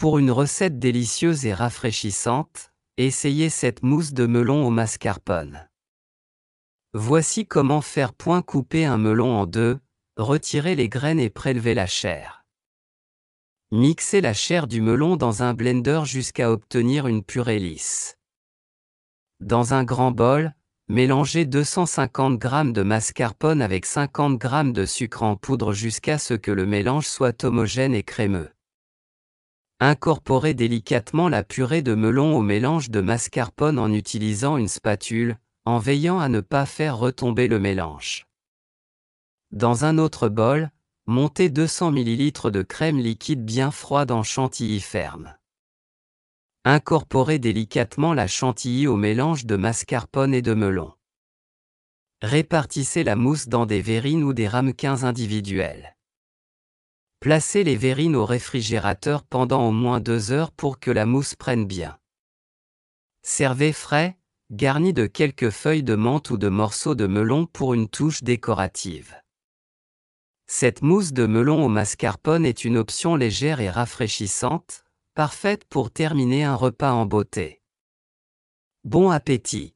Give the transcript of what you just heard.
Pour une recette délicieuse et rafraîchissante, essayez cette mousse de melon au mascarpone. Voici comment faire. Point couper un melon en deux, retirer les graines et prélever la chair. Mixez la chair du melon dans un blender jusqu'à obtenir une purée lisse. Dans un grand bol, mélangez 250 g de mascarpone avec 50 g de sucre en poudre jusqu'à ce que le mélange soit homogène et crémeux. Incorporez délicatement la purée de melon au mélange de mascarpone en utilisant une spatule, en veillant à ne pas faire retomber le mélange. Dans un autre bol, montez 200 ml de crème liquide bien froide en chantilly ferme. Incorporez délicatement la chantilly au mélange de mascarpone et de melon. Répartissez la mousse dans des verrines ou des ramequins individuels. Placez les verrines au réfrigérateur pendant au moins deux heures pour que la mousse prenne bien. Servez frais, garni de quelques feuilles de menthe ou de morceaux de melon pour une touche décorative. Cette mousse de melon au mascarpone est une option légère et rafraîchissante, parfaite pour terminer un repas en beauté. Bon appétit